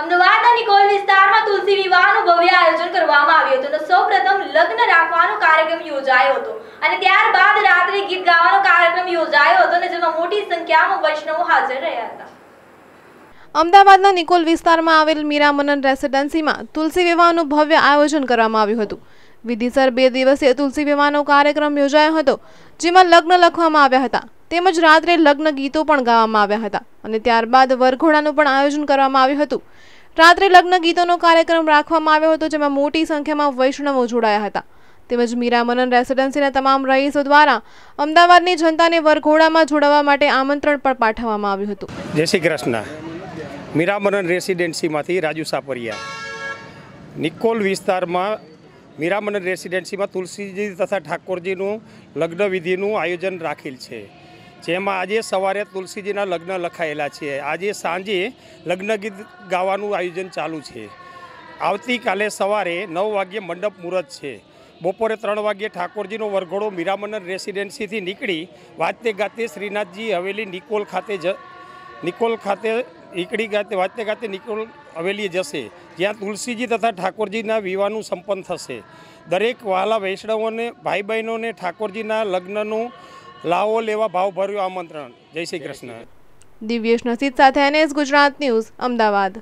અમદાવાદના નિકોલ વિસ્તારમાં તુલસી વિવાહનું ભવ્ય આયોજન કરવામાં આવ્યું હતું સૌપ્રથમ લગ્ન રાખવાનો કાર્યક્રમ યોજાયો હતો અને ત્યારબાદ રાત્રે ગીત ગાવાનો કાર્યક્રમ યોજાયો હતો અને જેમાં મોટી સંખ્યામાં વૈષ્ણવો હાજર રહ્યા હતા અમદાવાદના નિકોલ વિસ્તારમાં આવેલ મીરામનન રેસિડેન્સીમાં તુલસી વિવાહનું ભવ્ય આયોજન કરવામાં આવ્યું હતું વિધિસર બે દિવસીય તુલસી વિવાહનો કાર્યક્રમ યોજાયો હતો જેમાં લગ્ન લખવામાં આવ્યા હતા તેમજ રાત્રે લગ્ન ગીતો પણ ગાવામાં આવ્યા હતા અને ત્યારબાદ વરઘોડાનું પણ આયોજન કરવામાં આવ્યું હતું રાત્રે લગ્ન ગીતોનો કાર્યક્રમ રાખવામાં આવ્યો હતો જેમાં મોટી સંખ્યામાં વૈષ્ણવો જોડાયા હતા તેમજ મીરામનન રેસિડેન્સીના તમામ રહીશો દ્વારા અમદાવાદની જનતાને વરઘોડામાં જોડાવા માટે આમંત્રણ પણ પાઠવવામાં આવ્યું હતું જય શ્રી કૃષ્ણ મીરામનન રેસિડેન્સીમાંથી રાજુ સાપરિયા નિકોલ વિસ્તારમાં મીરામનન રેસિડેન્સીમાં તુલસીજી તથા ઠાકોરજીનું લગ્નવિધિનું આયોજન રાખેલ છે જેમાં આજે સવારે તુલસીજીના લગ્ન લખાયેલા છે આજે સાંજે લગ્ન ગીત ગાવાનું આયોજન ચાલુ છે આવતીકાલે સવારે નવ વાગ્યે મંડપ મુહૂર્ત છે બપોરે ત્રણ વાગ્યે ઠાકોરજીનો વરઘોડો મીરામનર રેસિડેન્સીથી નીકળી વાતે ગાતે શ્રીનાથજી હવેલી નિકોલ ખાતે જ નિકોલ ખાતે નીકળી ગાતે વાતે ગાતે નિકોલ હવેલીએ જશે જ્યાં તુલસીજી તથા ઠાકોરજીના વિવાહનું સંપન્ન થશે દરેક વહાલા વૈષ્ણવોને ભાઈ બહેનોને ઠાકોરજીના લગ્નનું લાવો લેવા ભાવ ભાવભર્યું આમંત્રણ જય શ્રી કૃષ્ણ દિવ્યેશ નસીદ સાથે એનએસ ગુજરાત ન્યૂઝ અમદાવાદ